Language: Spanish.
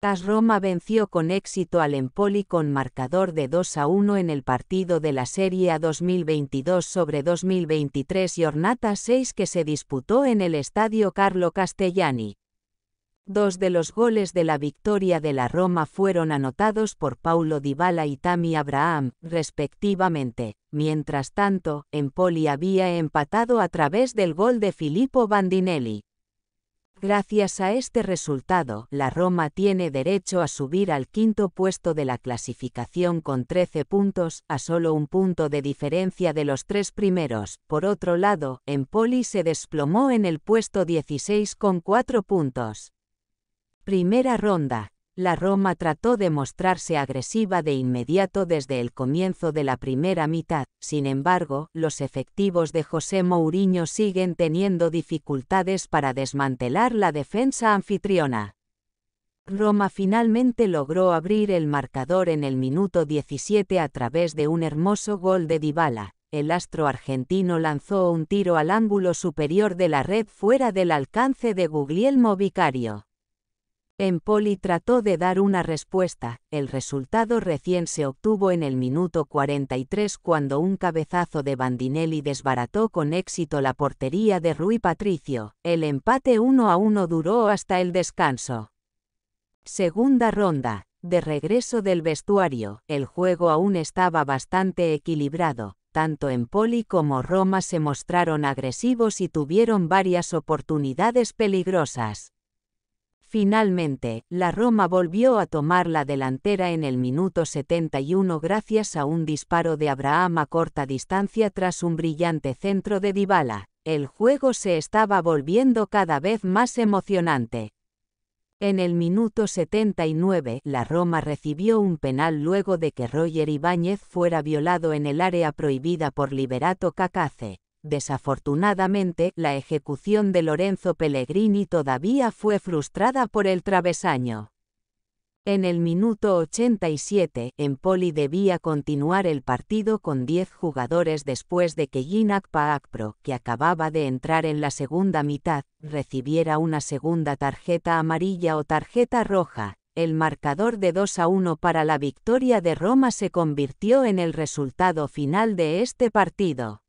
tas Roma venció con éxito al Empoli con marcador de 2 a 1 en el partido de la Serie A 2022 sobre 2023 y Ornata 6 que se disputó en el Estadio Carlo Castellani. Dos de los goles de la victoria de la Roma fueron anotados por Paulo Dybala y Tammy Abraham, respectivamente. Mientras tanto, Empoli había empatado a través del gol de Filippo Bandinelli. Gracias a este resultado, la Roma tiene derecho a subir al quinto puesto de la clasificación con 13 puntos, a solo un punto de diferencia de los tres primeros. Por otro lado, Empoli se desplomó en el puesto 16 con 4 puntos. Primera ronda. La Roma trató de mostrarse agresiva de inmediato desde el comienzo de la primera mitad, sin embargo, los efectivos de José Mourinho siguen teniendo dificultades para desmantelar la defensa anfitriona. Roma finalmente logró abrir el marcador en el minuto 17 a través de un hermoso gol de Dybala. El astro argentino lanzó un tiro al ángulo superior de la red fuera del alcance de Guglielmo Vicario. Empoli trató de dar una respuesta, el resultado recién se obtuvo en el minuto 43 cuando un cabezazo de Bandinelli desbarató con éxito la portería de Rui Patricio, el empate 1 a 1 duró hasta el descanso. Segunda ronda, de regreso del vestuario, el juego aún estaba bastante equilibrado, tanto Empoli como Roma se mostraron agresivos y tuvieron varias oportunidades peligrosas. Finalmente, la Roma volvió a tomar la delantera en el minuto 71 gracias a un disparo de Abraham a corta distancia tras un brillante centro de Dybala. El juego se estaba volviendo cada vez más emocionante. En el minuto 79, la Roma recibió un penal luego de que Roger Ibáñez fuera violado en el área prohibida por Liberato Cacace. Desafortunadamente, la ejecución de Lorenzo Pellegrini todavía fue frustrada por el travesaño. En el minuto 87, Empoli debía continuar el partido con 10 jugadores después de que Ginak Paakpro, que acababa de entrar en la segunda mitad, recibiera una segunda tarjeta amarilla o tarjeta roja. El marcador de 2 a 1 para la victoria de Roma se convirtió en el resultado final de este partido.